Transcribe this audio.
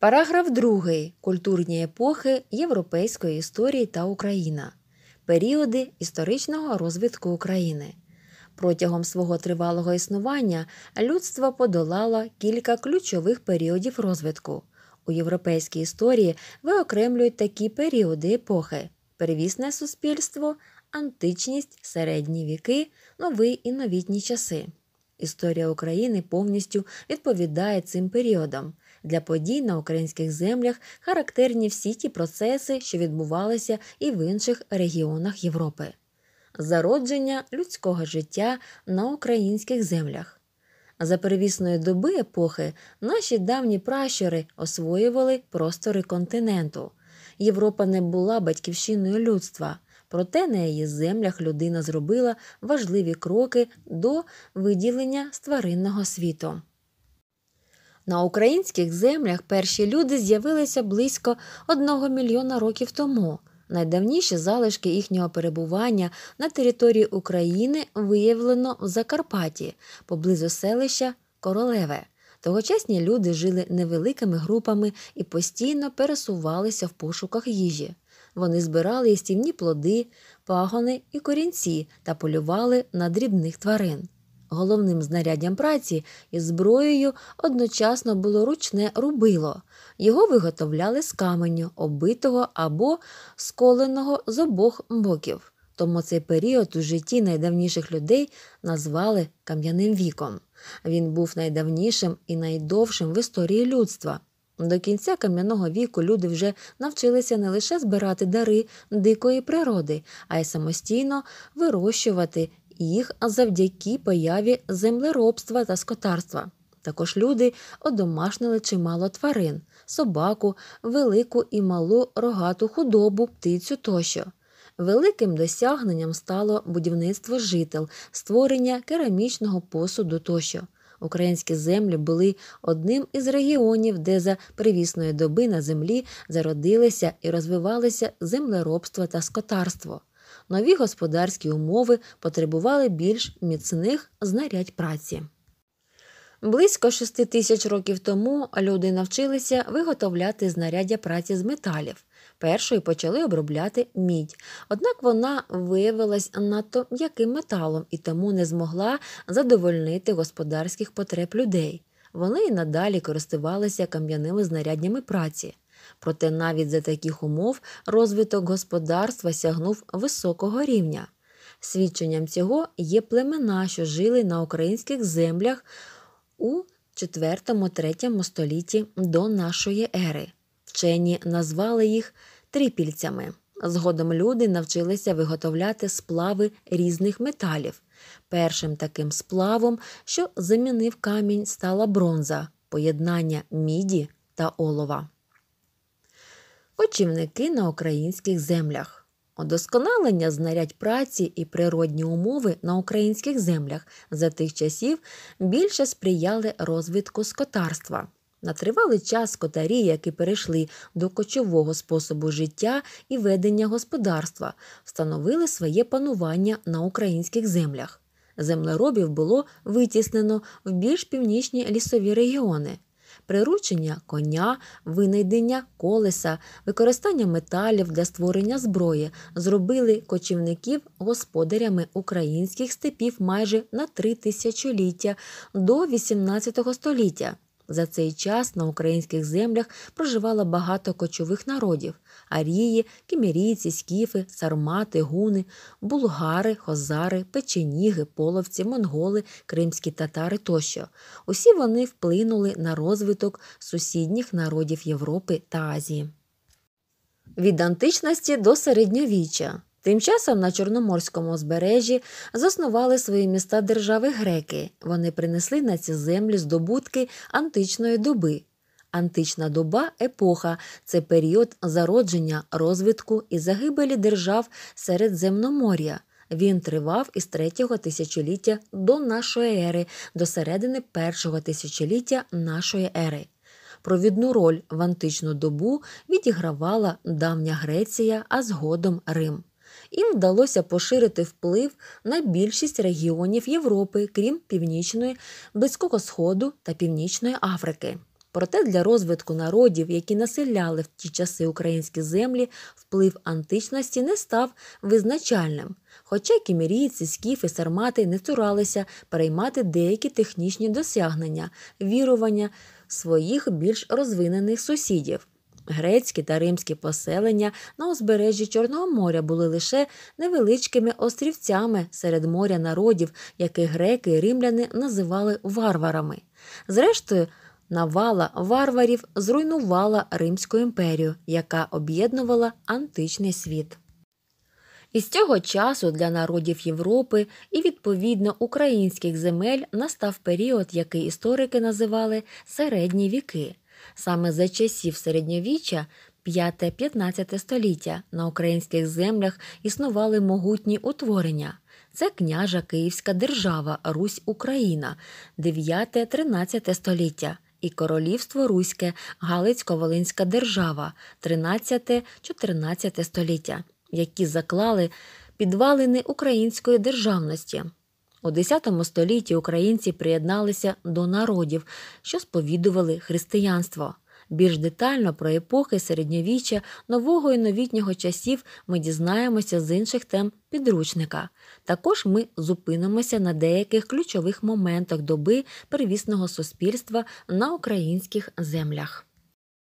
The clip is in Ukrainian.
Параграф 2. Культурні епохи європейської історії та Україна. Періоди історичного розвитку України. Протягом свого тривалого існування людство подолало кілька ключових періодів розвитку. У європейській історії виокремлюють такі періоди епохи: первісне суспільство, античність, середні віки, нові і новітні часи. Історія України повністю відповідає цим періодам. Для подій на українських землях характерні всі ті процеси, що відбувалися і в інших регіонах Європи. Зародження людського життя на українських землях. За перевісної доби епохи наші давні пращури освоювали простори континенту. Європа не була батьківщиною людства, проте на її землях людина зробила важливі кроки до виділення з тваринного світу. На українських землях перші люди з'явилися близько одного мільйона років тому. Найдавніші залишки їхнього перебування на території України виявлено в Закарпатті, поблизу селища Королеве. Тогочасні люди жили невеликими групами і постійно пересувалися в пошуках їжі. Вони збирали істівні плоди, пагони і корінці та полювали на дрібних тварин. Головним знаряддям праці із зброєю одночасно було ручне рубило. Його виготовляли з каменю, оббитого або сколеного з обох боків. Тому цей період у житті найдавніших людей назвали кам'яним віком. Він був найдавнішим і найдовшим в історії людства. До кінця кам'яного віку люди вже навчилися не лише збирати дари дикої природи, а й самостійно вирощувати їх завдяки появі землеробства та скотарства. Також люди одомашнили чимало тварин, собаку, велику і малу рогату худобу, птицю тощо. Великим досягненням стало будівництво жител, створення керамічного посуду тощо. Українські землі були одним із регіонів, де за привісної доби на землі зародилися і розвивалися землеробство та скотарство нові господарські умови потребували більш міцних знарядь праці. Близько 6 тисяч років тому люди навчилися виготовляти знаряддя праці з металів. Першою почали обробляти мідь, однак вона виявилась надто м'яким металом і тому не змогла задовольнити господарських потреб людей. Вони й надалі користувалися кам'яними знаряднями праці. Проте навіть за таких умов розвиток господарства сягнув високого рівня. Свідченням цього є племена, що жили на українських землях у 4-3 столітті до нашої ери. Вчені назвали їх тріпільцями. Згодом люди навчилися виготовляти сплави різних металів. Першим таким сплавом, що замінив камінь, стала бронза, поєднання міді та олова кочівники на українських землях. Одосконалення знарядь праці і природні умови на українських землях за тих часів більше сприяли розвитку скотарства. На тривалий час скотарі, які перейшли до кочового способу життя і ведення господарства, встановили своє панування на українських землях. Землеробів було витіснено в більш північні лісові регіони приручення коня, винайдення колеса, використання металів для створення зброї зробили кочівників господарями українських степів майже на три тисячоліття до XVIII століття. За цей час на українських землях проживало багато кочових народів арії, кімірійці, скіфи, сармати, гуни, булгари, хозари, печеніги, половці, монголи, кримські татари тощо. Усі вони вплинули на розвиток сусідніх народів Європи та Азії. Від античності до середньовіччя Тим часом на Чорноморському узбережжі заснували свої міста держави греки. Вони принесли на ці землі здобутки античної доби. Антична доба епоха це період зародження, розвитку і загибелі держав Середземномор'я. Він тривав із 3 тисячоліття до нашої ери, до середини 1 тисячоліття нашої ери. Провідну роль в античну добу відігравала давня Греція, а згодом Рим їм вдалося поширити вплив на більшість регіонів Європи, крім Північної, Близького Сходу та Північної Африки. Проте для розвитку народів, які населяли в ті часи українські землі, вплив античності не став визначальним. Хоча кімірійці, скіфи, сармати не цуралися переймати деякі технічні досягнення, вірування своїх більш розвинених сусідів. Грецькі та римські поселення на узбережжі Чорного моря були лише невеличкими острівцями серед моря народів, яких греки і римляни називали варварами. Зрештою, навала варварів зруйнувала Римську імперію, яка об'єднувала античний світ. Із цього часу для народів Європи і відповідно українських земель настав період, який історики називали середні віки. Саме за часів середньовіччя 5-15 століття на українських землях існували могутні утворення. Це княжа Київська держава, Русь Україна, 9-13 століття і Королівство Руське, Галицько-Волинська держава, 13-14 століття, які заклали підвалини української державності. У X столітті українці приєдналися до народів, що сповідували християнство. Більш детально про епохи середньовіччя нового і новітнього часів ми дізнаємося з інших тем підручника. Також ми зупинимося на деяких ключових моментах доби первісного суспільства на українських землях.